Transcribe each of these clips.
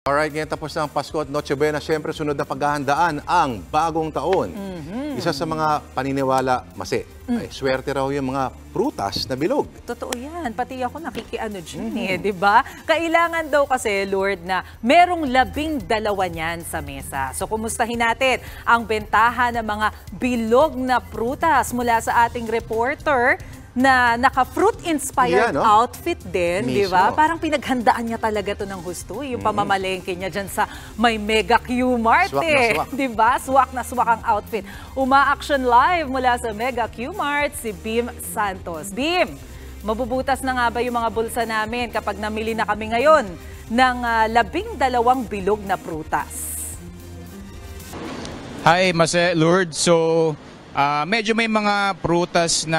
Alright, ngayon tapos na ang Pasko at Noche Buena. Siyempre, sunod na paghahandaan ang bagong taon. Mm -hmm. Isa sa mga paniniwala, masi, mm. ay swerte raw yung mga prutas na bilog. Totoo yan. Pati ako nakikiano dyan mm -hmm. eh, di ba? Kailangan daw kasi, Lord, na merong labing dalawa niyan sa mesa. So, kumustahin natin ang bentahan ng mga bilog na prutas mula sa ating reporter, na naka-fruit-inspired yeah, oh. no? outfit din, di ba? Parang pinaghandaan niya talaga to ng husto, eh, yung mm. pamamalengke niya diyan sa may mega Q-Mart eh. Di ba? Swak na swak ang outfit. Uma-action live mula sa mega Q-Mart si Beam Santos. Beam, mabubutas na nga ba yung mga bulsa namin kapag namili na kami ngayon ng uh, labing dalawang bilog na prutas? Hi, Mase Lord. So, Uh, medyo may mga prutas na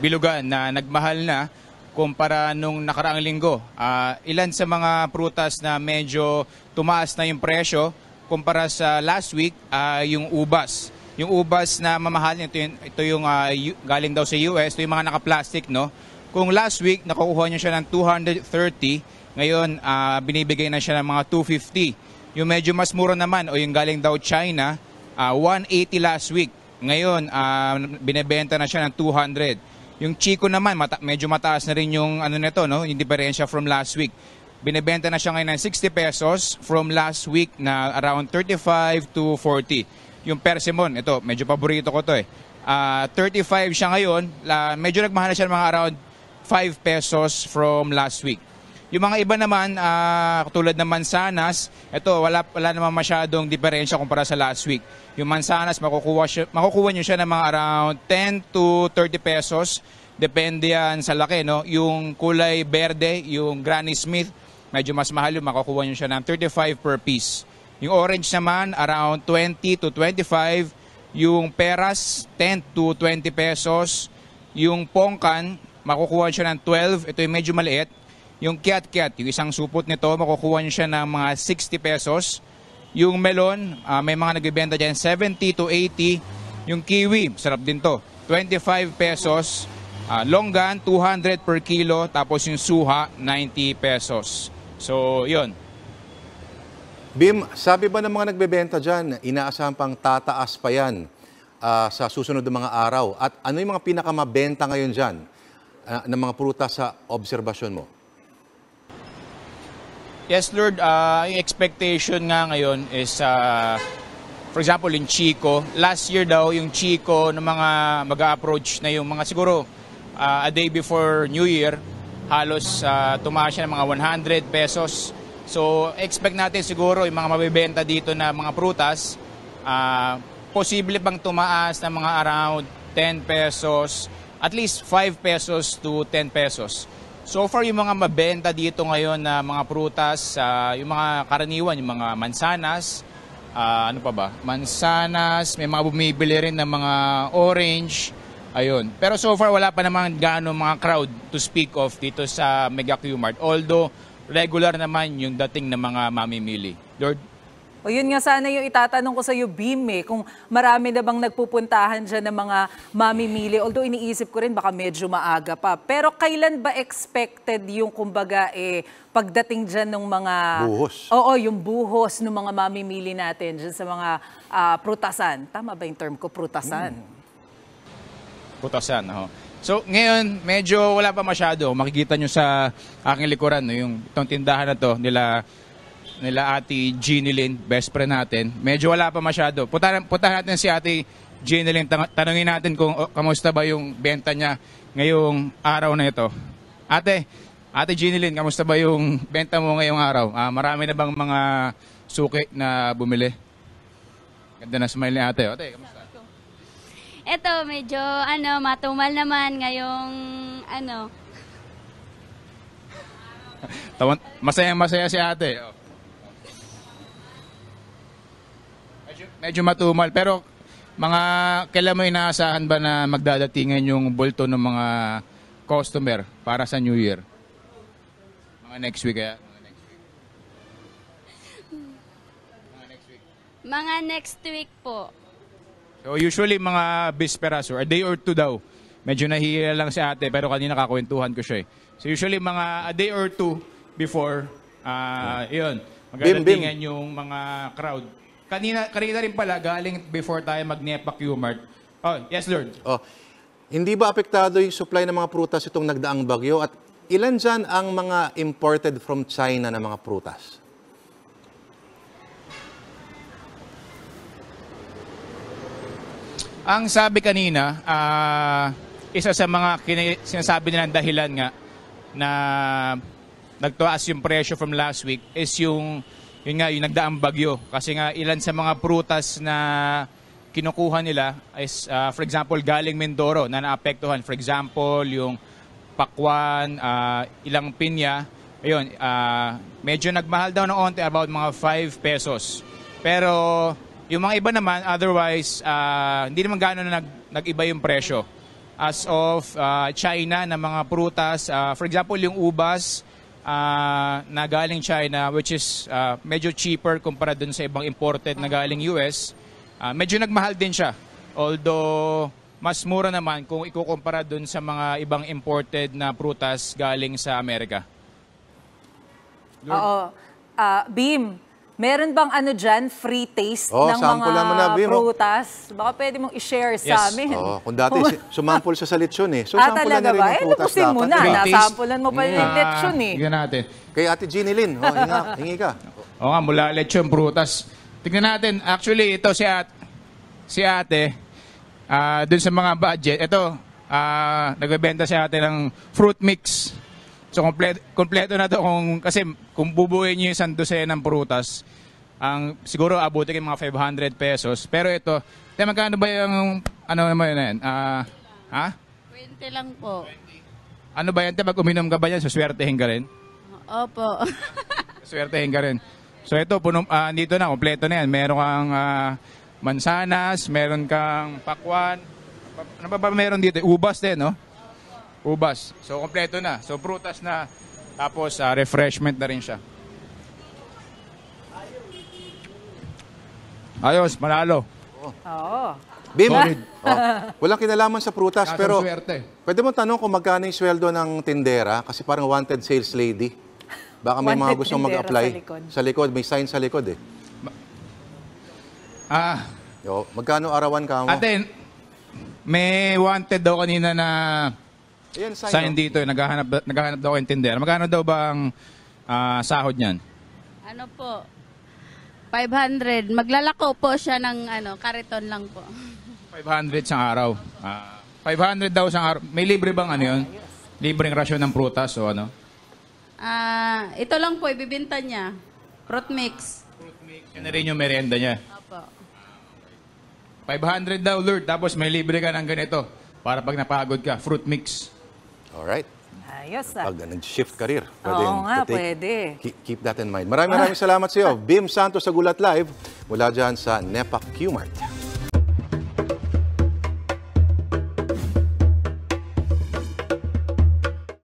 bilugan na nagmahal na kumpara nung nakaraang linggo. Uh, ilan sa mga prutas na medyo tumaas na yung presyo kumpara sa last week, uh, yung ubas. Yung ubas na mamahal, ito yung, ito yung uh, galing daw sa US, ito yung mga naka-plastic, no? Kung last week, nakukuha niya siya ng 230, ngayon uh, binibigay na siya ng mga 250. Yung medyo mas mura naman o yung galing daw China, uh, 180 last week. Ngayon, uh, binebenta na siya ng 200. Yung Chico naman, mata- medyo mataas na rin yung ano nito, no? Yung diferensya from last week. Binebenta na siya ngayon ng 60 pesos from last week na around 35 to 40. Yung Persimmon, ito, medyo paborito ko to eh. Uh, ah, 35 siya ngayon. Uh, medyo nagmahal na siya ng mga around 5 pesos from last week. Yung mga iba naman, uh, tulad ng mansanas, ito, wala, wala naman masyadong diferensya kumpara sa last week. Yung mansanas, makukuha, siya, makukuha nyo siya ng mga around 10 to 30 pesos. Depende yan sa laki. No? Yung kulay berde, yung Granny Smith, medyo mas mahal yung makukuha nyo siya ng 35 per piece. Yung orange naman, around 20 to 25. Yung peras, 10 to 20 pesos. Yung pongkan, makukuha siya ng 12. Ito yung medyo maliit yung kiat-kiat, yung isang supot nito, makukuha nyo siya ng mga 60 pesos. Yung melon, uh, may mga nagbibenta dyan, 70 to 80. Yung kiwi, sarap din to, 25 pesos. Uh, longgan, 200 per kilo. Tapos yung suha, 90 pesos. So, yun. Bim, sabi ba ng mga nagbebenta dyan, inaasahan pang tataas pa yan uh, sa susunod ng mga araw? At ano yung mga pinakamabenta ngayon dyan uh, ng mga prutas sa obserbasyon mo? Yes, Lord. Uh, yung expectation nga ngayon is, uh, for example, in Chico. Last year daw, yung Chico ng mga mag-approach na yung mga siguro uh, a day before New Year, halos uh, tumaas siya ng mga 100 pesos. So, expect natin siguro yung mga mabibenta dito na mga prutas, uh, posible pang tumaas ng mga around 10 pesos, at least 5 pesos to 10 pesos. So far, yung mga mabenta dito ngayon na mga prutas, uh, yung mga karaniwan, yung mga mansanas, uh, ano pa ba? Mansanas, may mga bumibili rin ng mga orange, ayun. Pero so far, wala pa naman gaano mga crowd to speak of dito sa Mega Q-Mart. Although, regular naman yung dating ng mga mamimili. Lord, o yun nga sana yung itatanong ko sa iyo, Bim, eh, kung marami na bang nagpupuntahan dyan ng mga mamimili. Although iniisip ko rin baka medyo maaga pa. Pero kailan ba expected yung kumbaga eh, pagdating dyan ng mga... Buhos. Oo, yung buhos ng mga mamimili natin dyan sa mga uh, prutasan. Tama ba yung term ko, prutasan? Hmm. Prutasan, ho. So ngayon, medyo wala pa masyado. Makikita nyo sa aking likuran, no, yung itong tindahan na to nila nila Ate Ginilyn, best friend natin. Medyo wala pa masyado. Punta, punta natin si Ate Ginilyn. Tanungin natin kung oh, kamusta ba yung benta niya ngayong araw na ito. Ate, Ate Ginilyn, kamusta ba yung benta mo ngayong araw? Ah, marami na bang mga suki na bumili? Ganda na smile ni ate. Ate, kamusta? Ito, medyo ano, matumal naman ngayong ano, Tawan, masaya masaya si ate. Oh. Medyo matumal. Pero mga kailan mo inaasahan ba na magdadatingan yung bulto ng mga customer para sa New Year? Mga next week kaya? Mga next week. Mga next week. Mga next week po. So usually mga bisperas or a day or two daw. Medyo nahihila lang si ate pero kanina kakwentuhan ko siya eh. So usually mga a day or two before, uh, yun, magdadatingan yung mga crowd Kanina, kanina rin pala, galing before tayo mag-NEPA Qmart. Oh, yes, Lord. Oh, hindi ba apektado yung supply ng mga prutas itong nagdaang bagyo? At ilan dyan ang mga imported from China na mga prutas? Ang sabi kanina, uh, isa sa mga sinasabi nilang dahilan nga na nagtuas yung presyo from last week is yung yun nga, yung nagdaang bagyo. Kasi nga, ilan sa mga prutas na kinukuha nila is, uh, for example, galing Mindoro na naapektuhan. For example, yung pakwan, uh, ilang pinya. Ayun, uh, medyo nagmahal daw ng onte, about mga 5 pesos. Pero yung mga iba naman, otherwise, uh, hindi naman gano'n na nag, nag-iba yung presyo. As of uh, China na mga prutas, uh, for example, yung ubas, uh, na galing China which is uh, medyo cheaper kumpara dun sa ibang imported na galing US. Uh, ah, medyo nagmahal din siya. Although mas mura naman kung ikukumpara dun sa mga ibang imported na prutas galing sa Amerika. Lord? Oo. Uh, Beam, Meron bang ano dyan, free taste oh, ng mga lang manabi, prutas? Baka pwede mong i-share yes. sa amin. Oh, kung dati sumample sa lechon eh. So, ah, talaga na rin ba? Eh, prutas lupusin mo na. Nasampulan mo pa rin yung lechon eh. Tignan natin. Kay Ate Ginny Lynn, oh, hinga, hingi ka. Oo oh, nga, mula lechon, prutas. Tignan natin, actually, ito si Ate, si ate uh, dun sa mga budget, ito, uh, nagbebenta si ate ng fruit mix. So kompleto, kompleto na to kung kasi kung bubuuin niyo yung isang dosena ng prutas, ang siguro abuti kayo mga 500 pesos. Pero ito, te, magkano ba yung ano naman yun yan? Uh, ah, ha? 20 lang po. Ano ba yan? Te, pag uminom ka ba yan, swertehin ka rin? Opo. swertehin ka rin. So ito, puno, uh, dito na, kompleto na yan. Meron kang uh, mansanas, meron kang pakwan. Ano ba ba meron dito? Ubas din, no? ubas. So, kompleto na. So, prutas na. Tapos, uh, refreshment na rin siya. Ayos, manalo. Oo. Bim, Solid. oh, walang kinalaman sa prutas, Kasang pero swerte. pwede mo tanong kung magkano yung sweldo ng tindera kasi parang wanted sales lady. Baka may mga Wanted gustong mag-apply sa likod. sa likod. May sign sa likod eh. Ah, Yo, magkano arawan ka mo? Atin, may wanted daw kanina na Ayan, sign, sign dito, eh, naghahanap, naghahanap daw ako ng Magkano daw ba ang ah, sahod niyan? Ano po? 500. Maglalako po siya ng ano, kariton lang po. 500 sa araw. Ah, 500 daw sa araw. May libre bang ano yun? Libreng rasyon ng prutas o ano? Ah, ito lang po ibibinta niya. Fruit mix. Yan na rin yung merienda niya. Opo. 500 daw, Lord. Tapos may libre ka ng ganito para pag napagod ka. Fruit mix. Alright. Ayos ah. Pag nag-shift career, pwede Oo nga, take, pwede. Keep, keep that in mind. Maraming maraming salamat sa iyo. Bim Santos sa Gulat Live mula dyan sa NEPA QMart.